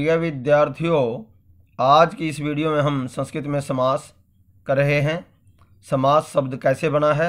प्रिय विद्यार्थियों आज की इस वीडियो में हम संस्कृत में समास कर रहे हैं समास शब्द कैसे बना है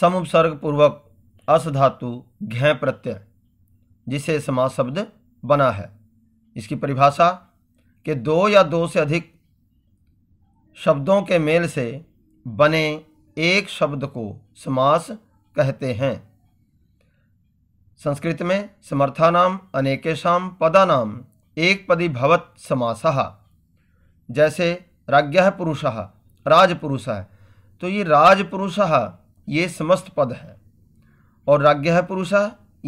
सम उपसर्ग पूर्वक अस धातु घय प्रत्यय जिसे समास शब्द बना है इसकी परिभाषा के दो या दो से अधिक शब्दों के मेल से बने एक शब्द को समास कहते हैं संस्कृत में समर्थानाम अनेकेशा पदानाम एक पदी भवत समास जैसे राज्ञ पुरुष राजपुरुष है तो ये राजपुरुष ये समस्त पद है और राज्ञ पुरुष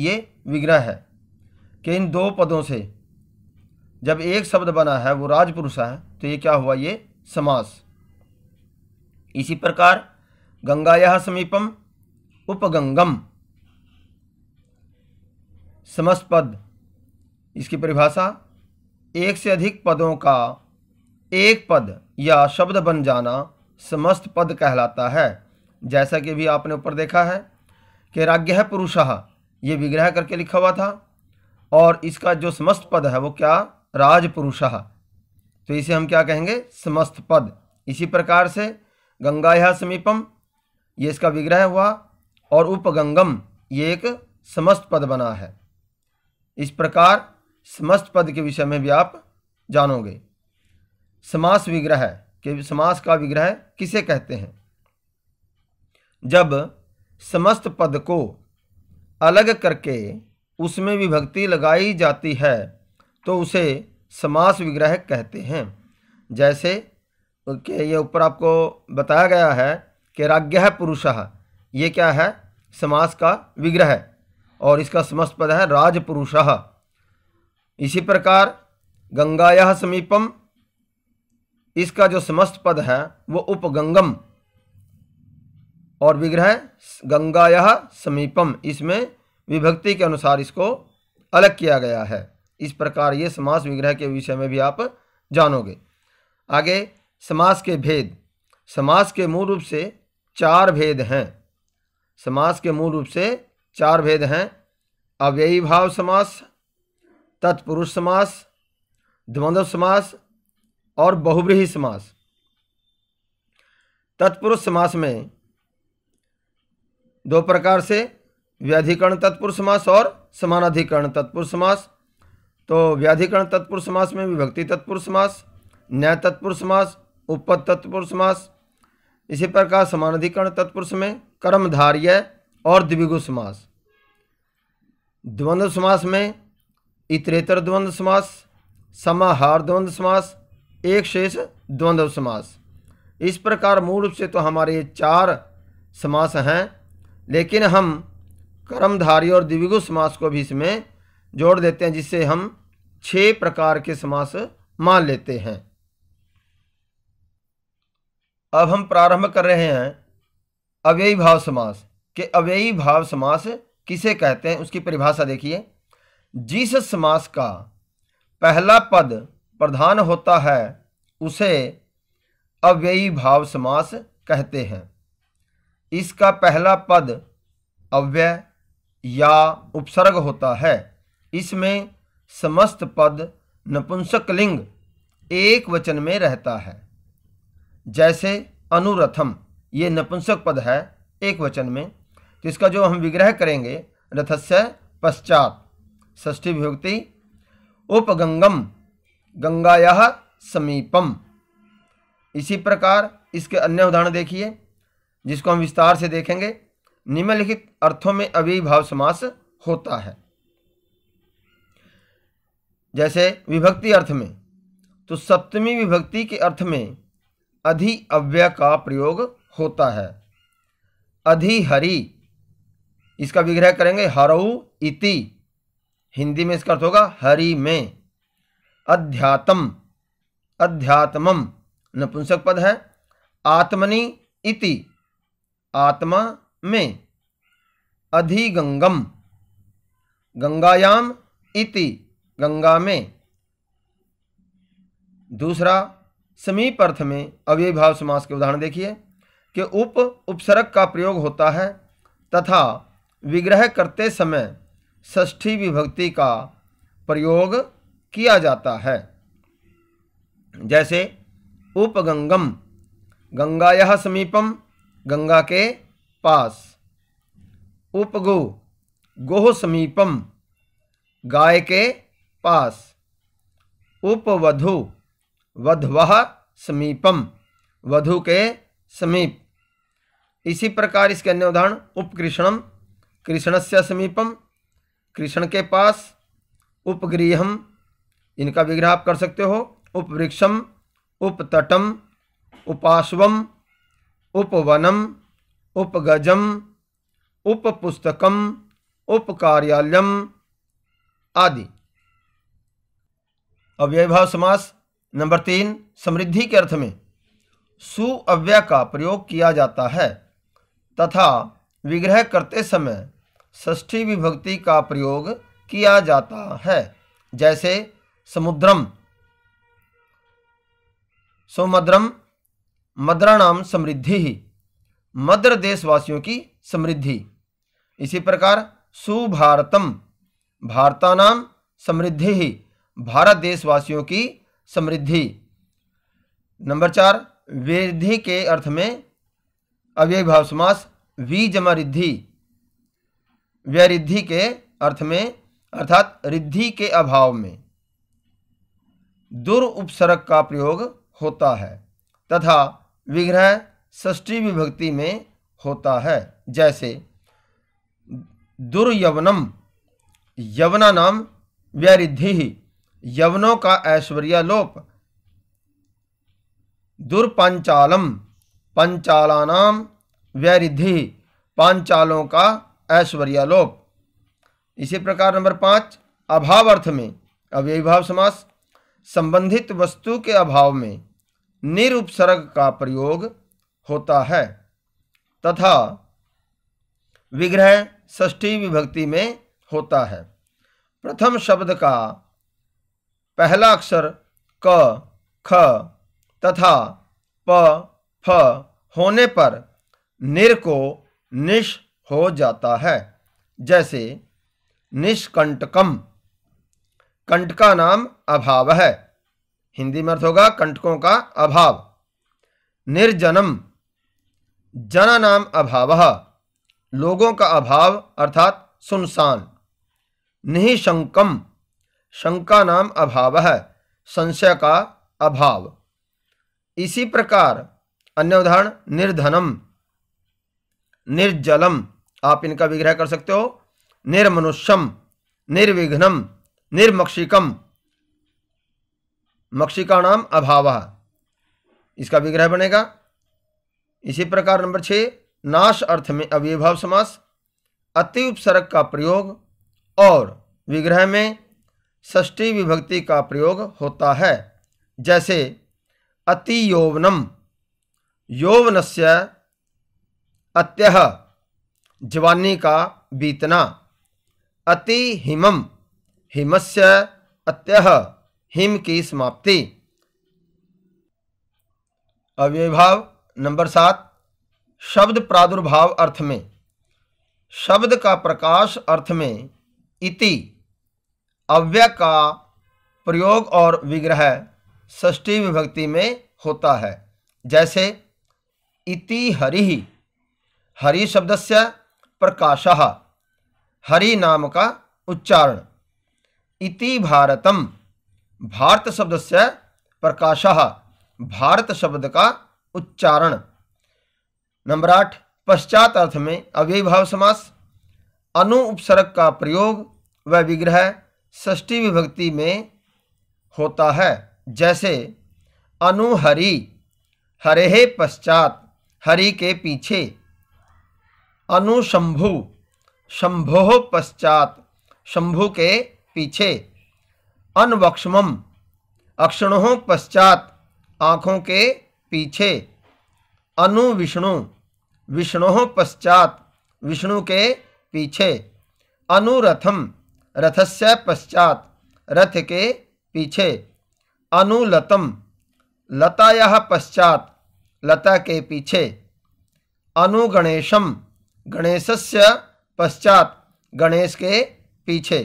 ये विग्रह है कि इन दो पदों से जब एक शब्द बना है वो राजपुरुष है तो ये क्या हुआ ये समास इसी प्रकार गंगाया समीपम उपगंगम समस्त पद इसकी परिभाषा एक से अधिक पदों का एक पद या शब्द बन जाना समस्त पद कहलाता है जैसा कि भी आपने ऊपर देखा है कि राज्ञ पुरुषः ये विग्रह करके लिखा हुआ था और इसका जो समस्त पद है वो क्या राजपुरुषः तो इसे हम क्या कहेंगे समस्त पद इसी प्रकार से गंगा यह समीपम ये इसका विग्रह हुआ और उपगंगम ये एक समस्त पद बना है इस प्रकार समस्त पद के विषय में भी आप जानोगे समास विग्रह के समास का विग्रह किसे कहते हैं जब समस्त पद को अलग करके उसमें विभक्ति लगाई जाती है तो उसे समास विग्रह कहते हैं जैसे के ये ऊपर आपको बताया गया है कि राज्ञ पुरुष ये क्या है समास का विग्रह और इसका समस्त पद है राजपुरुष इसी प्रकार गंगाया समीपम इसका जो समस्त पद है वो उपगंगम और विग्रह गंगाया समीपम इसमें विभक्ति के अनुसार इसको अलग किया गया है इस प्रकार ये समास विग्रह के विषय में भी आप जानोगे आगे समास के भेद समास के मूल रूप से चार भेद हैं समास के मूल रूप से चार भेद हैं अव्ययी भाव समास तत्पुरुष समास द्वंद्व समास और बहुब्रीही समास तत्पुरुष समास में दो प्रकार से व्याधिकरण तत्पुरुष समास और समानाधिकरण तत्पुरुष समास तो व्याधिकरण तत्पुरुष समास में विभक्ति तत्पुरुष समास न्याय तत्पुरुष समास उपपद तत्पुरुष समास इसी प्रकार समानाधिकरण तत्पुरुष में कर्मधार्य और द्विगु समास द्वंद्व समास में इतरेतर द्वंद्व समास समाहार द्वंद्व समास एक शेष द्वंद्व समास इस प्रकार मूल रूप से तो हमारे ये चार समास हैं लेकिन हम कर्मधारी और द्विगु समास को भी इसमें जोड़ देते हैं जिससे हम छह प्रकार के समास मान लेते हैं अब हम प्रारंभ कर रहे हैं अव्ययी भाव समास कि अव्ययी भाव समास किसे कहते हैं उसकी परिभाषा देखिए जिस समास का पहला पद प्रधान होता है उसे अव्ययी भाव समास कहते हैं इसका पहला पद अव्यय या उपसर्ग होता है इसमें समस्त पद नपुंसकलिंग एक वचन में रहता है जैसे अनुरथम ये नपुंसक पद है एक वचन में तो इसका जो हम विग्रह करेंगे रथस्य पश्चात षष्ठी विभक्ति उपगंगम गंगाया समीपम इसी प्रकार इसके अन्य उदाहरण देखिए जिसको हम विस्तार से देखेंगे निम्नलिखित अर्थों में अविभाव समास होता है जैसे विभक्ति अर्थ में तो सप्तमी विभक्ति के अर्थ में अधि अव्यय का प्रयोग होता है अधिहरी इसका विग्रह करेंगे हरऊ इति हिंदी में इसका अर्थ होगा हरि में अध्यात्म अध्यात्मम नपुंसक पद है आत्मनि इति आत्मा में अधिगंगम गंगायाम इति गंगा में दूसरा समीप अर्थ में अविभाव भाव समास के उदाहरण देखिए कि उप उपसर्ग का प्रयोग होता है तथा विग्रह करते समय षष्ठी विभक्ति का प्रयोग किया जाता है जैसे उपगंगम गंगाया समीपम गंगा के पास उपगो गोह समीपम गाय के पास उपवधु वधव समीपम वधु के समीप इसी प्रकार इसके अन्य उदाहरण उपकृष्णम कृष्ण से समीपम कृष्ण के पास उपगृहम इनका विग्रह आप कर सकते हो उपवृक्षम उपतटम उपाश्वम उपवनम उपगजम उपपुस्तकम उपकार्यालयम आदि अव्ययभाव समास नंबर तीन समृद्धि के अर्थ में सुअव्यय का प्रयोग किया जाता है तथा विग्रह करते समय षष्ठी विभक्ति का प्रयोग किया जाता है जैसे समुद्रम सौमद्रम मद्राणाम समृद्धि ही मद्र देशवासियों की समृद्धि इसी प्रकार सुभारतम भारतानाम समृद्धि ही भारत देशवासियों की समृद्धि नंबर चार वृद्धि के अर्थ में अव्यय भाव समास वी जमा रिद्धि व्यरिद्धि के अर्थ में अर्थात रिद्धि के अभाव में दुर् उपसर्ग का प्रयोग होता है तथा विग्रह ष्ठी विभक्ति में होता है जैसे दुर्यवनम यवना नाम व्यरिद्धि यवनों का ऐश्वर्य लोप दुर्पांचालम पंचालानाम व्यरिद्धि पांचालों का ऐश्वर्यालोप इसी प्रकार नंबर पाँच अभाव अर्थ में अव्ययी भाव समास संबंधित वस्तु के अभाव में निरुपसर्ग का प्रयोग होता है तथा विग्रह ष्ठी विभक्ति में होता है प्रथम शब्द का पहला अक्षर क ख तथा प फ होने पर निर को निश हो जाता है जैसे निष्कंटकम कंट का नाम अभाव है हिंदी में अर्थ होगा कंटकों का अभाव निर्जनम जना नाम अभाव लोगों का अभाव अर्थात सुनसान निशंकम शंका नाम अभाव है संशय का अभाव इसी प्रकार अन्य उदाहरण निर्धनम निर्जलम आप इनका विग्रह कर सकते हो निर्मनुष्यम निर्विघ्नम निर्मक्षिकम मक्षिका नाम अभाव इसका विग्रह बनेगा इसी प्रकार नंबर छः नाश अर्थ में अविभाव समास अति उपसर्ग का प्रयोग और विग्रह में ष्टी विभक्ति का प्रयोग होता है जैसे अति यौवनम यौवन से अत्यह जवानी का बीतना अति हिमम हिमस्य अत्यह हिम की समाप्ति अव्यभाव नंबर सात शब्द प्रादुर्भाव अर्थ में शब्द का प्रकाश अर्थ में इति अव्यय का प्रयोग और विग्रह षष्ठी विभक्ति में होता है जैसे इति हरि हरि शब्द से प्रकाश हरि नाम का उच्चारण इति भारतम भारत शब्द से प्रकाश भारत शब्द का उच्चारण नंबर आठ पश्चात अर्थ में अव्यभाव समास अनु उपसर्ग का प्रयोग व विग्रह ष्टी विभक्ति में होता है जैसे अनुहरी हरे पश्चात हरि के पीछे अनुशंभु शंभो पश्चात शंभु के पीछे अनवक्षम अक्षणों पश्चात आँखों के पीछे अनु विष्णु विष्णु पश्चात विष्णु के पीछे अनुरथम रथस्य पश्चात रथ के पीछे अनुलतम लताया पश्चात लता के पीछे अनुगणेशम गणेशस्य पश्चात गणेश के पीछे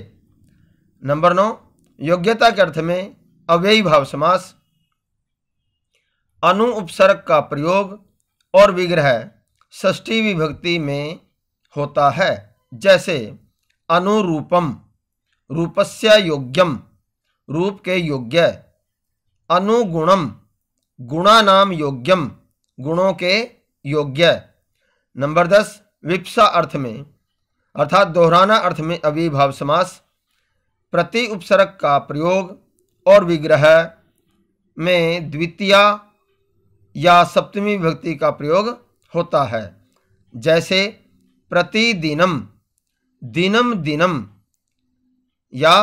नंबर नौ योग्यता के अर्थ में अव्ययी भाव समास अनु उपसर्ग का प्रयोग और विग्रह षष्ठी विभक्ति में होता है जैसे अनुरूपम रूपस्य योग्यम रूप के योग्य अनुगुणम गुणानाम योग्यम गुणों के योग्य नंबर दस विपसा अर्थ में अर्थात दोहराना अर्थ में अविभाव समास प्रति उपसर्ग का प्रयोग और विग्रह में द्वितीय या सप्तमी विभक्ति का प्रयोग होता है जैसे प्रतिदिनम दिनम दिनम या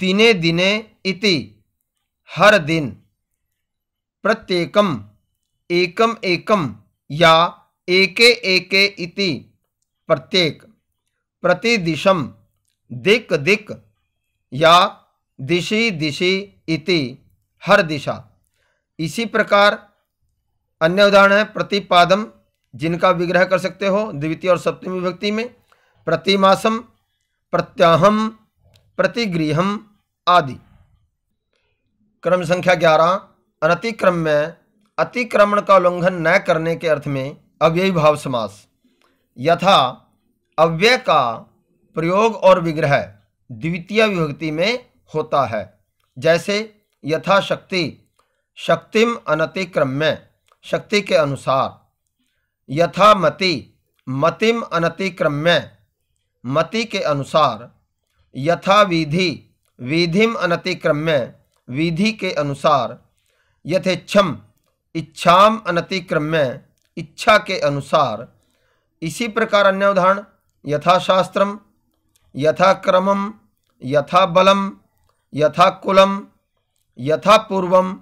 दिने दिने इति हर दिन प्रत्येकम एकम एकम या एके एके इति प्रत्येक प्रतिदिशम दिक दिक या दिशि दिशि इति हर दिशा इसी प्रकार अन्य उदाहरण है प्रतिपादम जिनका विग्रह कर सकते हो द्वितीय और सप्तमी विभक्ति में प्रतिमासम प्रत्याहम प्रतिगृहम आदि क्रम संख्या ग्यारह अनतिक्रम में अतिक्रमण का उल्लंघन न करने के अर्थ में अव्ययी भाव समास यथा अव्यय का प्रयोग और विग्रह द्वितीय विभक्ति में होता है जैसे यथाशक्ति शक्तिम अनतिक्रम्य शक्ति के अनुसार यथा मति मतिम अनतिक्रम्य मति के अनुसार यथा विधि विधिम अनतिक्रम्य विधि के अनुसार यथेच्छम इच्छाम अनतिक्रम्य इच्छा के अनुसार इसी प्रकार अन्य उदाहरण यथाशास्त्रम यथाक्रमम पूर्वम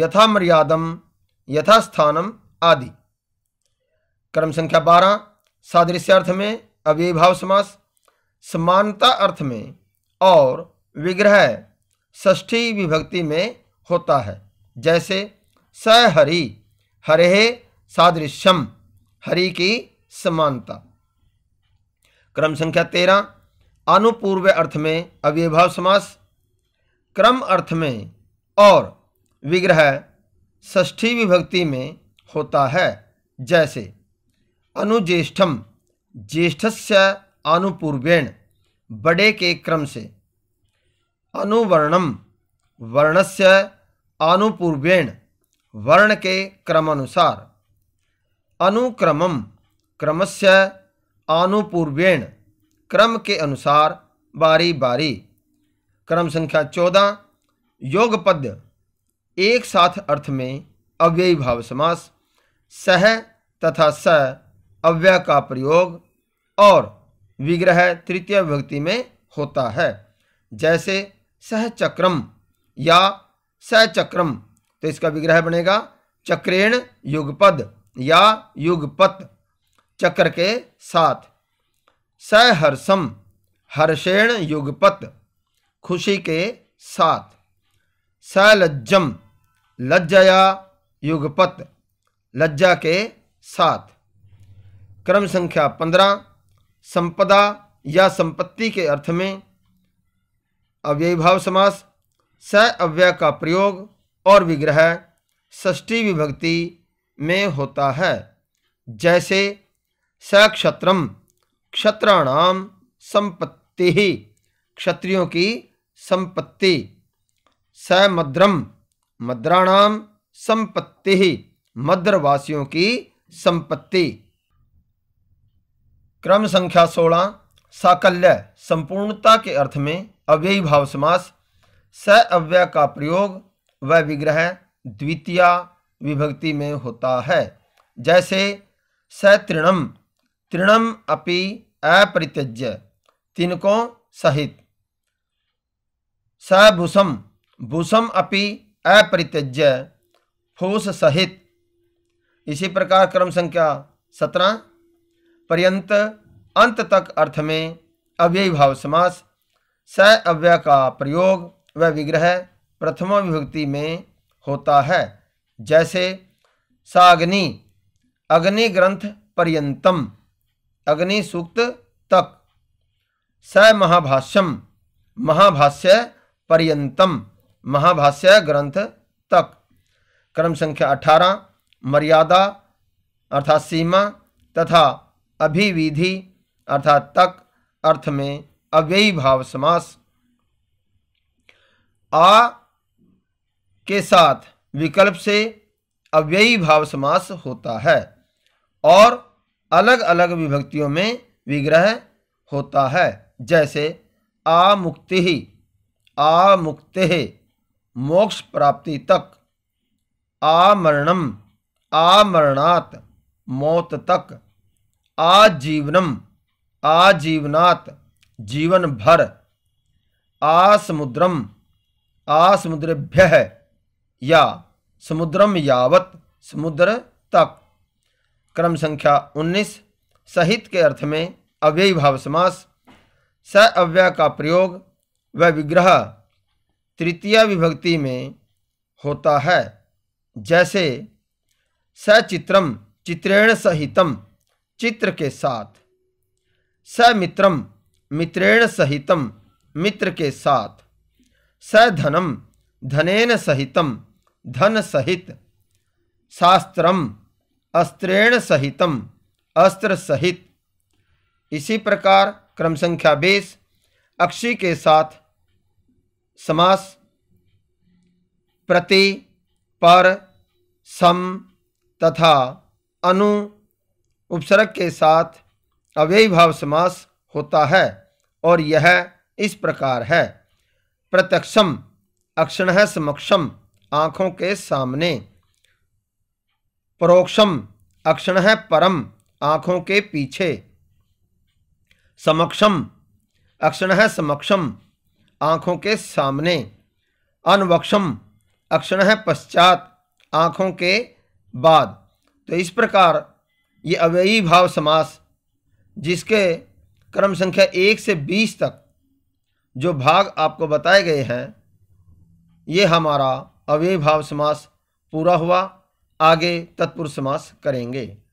यथा मर्यादम यथा यथास्थानम आदि क्रम संख्या बारह सादृश्य अर्थ में अव्यभाव समास समानता अर्थ में और विग्रह ष्ठी विभक्ति में होता है जैसे स हरि हरे सादृश्यम हरि की समानता क्रम संख्या तेरह अनुपूर्व अर्थ में अव्यभाव समास क्रम अर्थ में और विग्रह ष्ठी विभक्ति में होता है जैसे अनुज्येष्ठम ज्येष्ठ से अनुपूर्वेण बड़े के क्रम से अनुवर्णम वर्ण से अनुपूर्वेण वर्ण के क्रमानुसार अनुक्रमम क्रमश आनुपूर्वेण क्रम के अनुसार बारी बारी क्रम संख्या चौदह योग पद एक साथ अर्थ में अव्ययी भाव समास सह तथा स अव्यय का प्रयोग और विग्रह तृतीय विभक्ति में होता है जैसे सहचक्रम या सचक्रम तो इसका विग्रह बनेगा चक्रेण युगपद या युगपत चक्र के साथ सहर्षम हर्षेण युगपत खुशी के साथ सलज्जम लज्जया युगपत लज्जा के साथ क्रम संख्या पंद्रह संपदा या संपत्ति के अर्थ में अव्यय भाव समास स अव्यय का प्रयोग और विग्रह षष्ठी विभक्ति में होता है जैसे सक्षत्र क्षत्राणाम संपत्ति क्षत्रियों की संपत्ति समद्रम मद्राणाम संपत्ति मद्रवासियों की संपत्ति क्रम संख्या सोलह साकल्य संपूर्णता के अर्थ में अव्ययी भाव समास स अव्यय का प्रयोग व विग्रह द्वितीय विभक्ति में होता है जैसे सतृणम तृणम अपि अपरित्यज्य तिनको सहित सभूषम भूषम अपि अपरित्यज्य फूस सहित इसी प्रकार क्रम संख्या सत्रह पर्यंत अंत तक अर्थ में अव्यय भाव समास स अव्यय का प्रयोग व विग्रह प्रथम विभक्ति में होता है जैसे साग्नि अग्नि ग्रंथ पर्यंतम अग्नि सूक्त तक स महाभाष्यम महाभाष्य पर्यंतम महाभाष्य ग्रंथ तक क्रम संख्या अठारह मर्यादा अर्थात सीमा तथा अभिविधि अर्थात तक अर्थ में अव्ययी भाव समास आ के साथ विकल्प से अव्ययी भाव समास होता है और अलग अलग विभक्तियों में विग्रह होता है जैसे मुक्ति ही आ है मोक्ष प्राप्ति तक आमरणम आमरणात मौत तक आजीवनम आजीवनात जीवन भर आसमुद्रम आसमुद्रभ्य या समुद्रम यावत समुद्र तक क्रम संख्या 19 सहित के अर्थ में अव्ययी भाव समास स अव्यय का प्रयोग व विग्रह तृतीय विभक्ति में होता है जैसे स चित्रम चित्रेण सहितम चित्र के साथ स मित्रम मित्रेण सहितम मित्र के साथ स धनम धनेन सहितम धन सहित शास्त्रम अस्त्रेण सहितम अस्त्र सहित इसी प्रकार क्रम संख्या बीस अक्षी के साथ समास प्रति पर सम तथा अनु उपसर्ग के साथ अव्ययी भाव समास होता है और यह इस प्रकार है प्रत्यक्षम अक्षण समक्षम आँखों के सामने परोक्षम अक्षण है परम आँखों के पीछे समक्षम अक्षण है समक्षम आँखों के सामने अनवक्षम अक्षण है पश्चात आँखों के बाद तो इस प्रकार ये अव्ययी भाव समास जिसके क्रम संख्या एक से बीस तक जो भाग आपको बताए गए हैं ये हमारा अव्ययी भाव समास पूरा हुआ आगे तत्पुरुष समास करेंगे